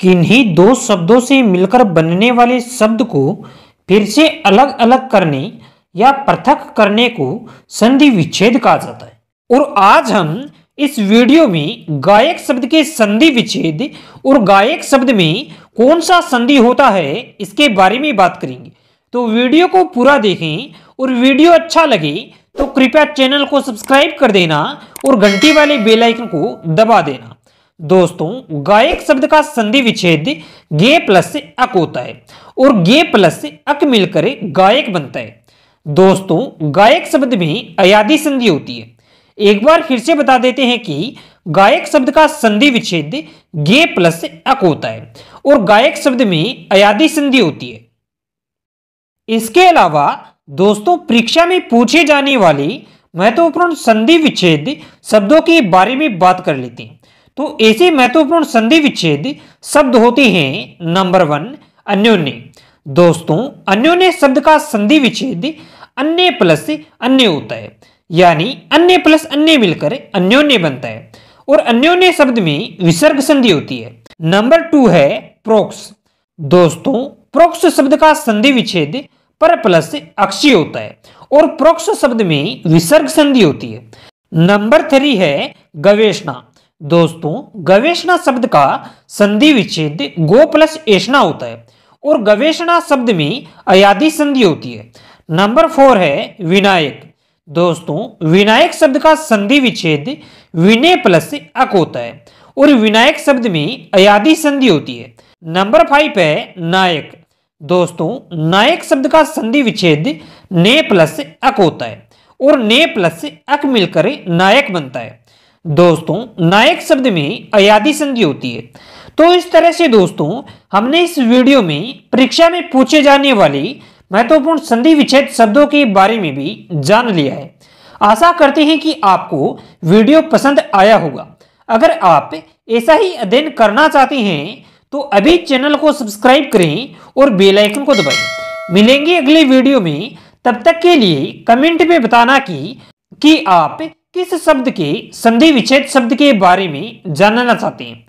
किन्हीं दो शब्दों से मिलकर बनने वाले शब्द को फिर से अलग अलग करने या पृथक करने को संधि विच्छेद कहा जाता है और आज हम इस वीडियो में गायक शब्द के संधि विच्छेद और गायक शब्द में कौन सा संधि होता है इसके बारे में बात करेंगे तो वीडियो को पूरा देखें और वीडियो अच्छा लगे तो कृपया चैनल को सब्सक्राइब कर देना और घंटी वाले बेलाइकन को दबा देना दोस्तों गायक शब्द का संधि विच्छेद गे प्लस से अक होता है और गे प्लस से अक मिलकर गायक बनता है दोस्तों गायक शब्द में अयादी संधि होती है एक बार फिर से बता देते हैं कि गायक शब्द का संधि विच्छेद गे प्लस से अक होता है और गायक शब्द में अयादी संधि होती है इसके अलावा दोस्तों परीक्षा में पूछे जाने वाली महत्वपूर्ण संधि विच्छेद शब्दों के बारे में बात कर लेते हैं तो ऐसे महत्वपूर्ण संधि विच्छेद शब्द होते हैं नंबर वन अन्योन्य दोस्तों अन्योन्य शब्द का संधि विच्छेद अन्य प्लस अन्य होता है यानी अन्य प्लस अन्य मिलकर अन्योन्य बनता है और अन्योन्य शब्द में विसर्ग संधि होती है नंबर टू है प्रोक्स दोस्तों प्रोक्स शब्द का संधि विच्छेद पर प्लस अक्षी होता है और प्रोक्स शब्द में विसर्ग संधि होती है नंबर थ्री है गवेशा दोस्तों गवेषणा शब्द का संधि विच्छेद गो प्लस एशना होता है और गवेषणा शब्द में अयादी संधि होती है नंबर फोर है विनायक दोस्तों विनायक शब्द का संधि विच्छेद विनय प्लस अक होता है और विनायक शब्द में अयादी संधि होती है नंबर फाइव है नायक दोस्तों नायक शब्द का संधि विच्छेद ने प्लस अक होता है और ने प्लस अक मिलकर नायक बनता है दोस्तों नायक शब्द में अयादी संधि होती है तो इस तरह से दोस्तों हमने इस वीडियो में परीक्षा में पूछे जाने वाले महत्वपूर्ण संधि विच्छेद शब्दों के बारे में भी जान लिया है आशा करते हैं कि आपको वीडियो पसंद आया होगा अगर आप ऐसा ही अध्ययन करना चाहते हैं तो अभी चैनल को सब्सक्राइब करें और बेल आइकन को दबाएं मिलेंगे अगले वीडियो में तब तक के लिए कमेंट में बताना कि कि आप किस शब्द के संधि विच्छेद शब्द के बारे में जानना चाहते हैं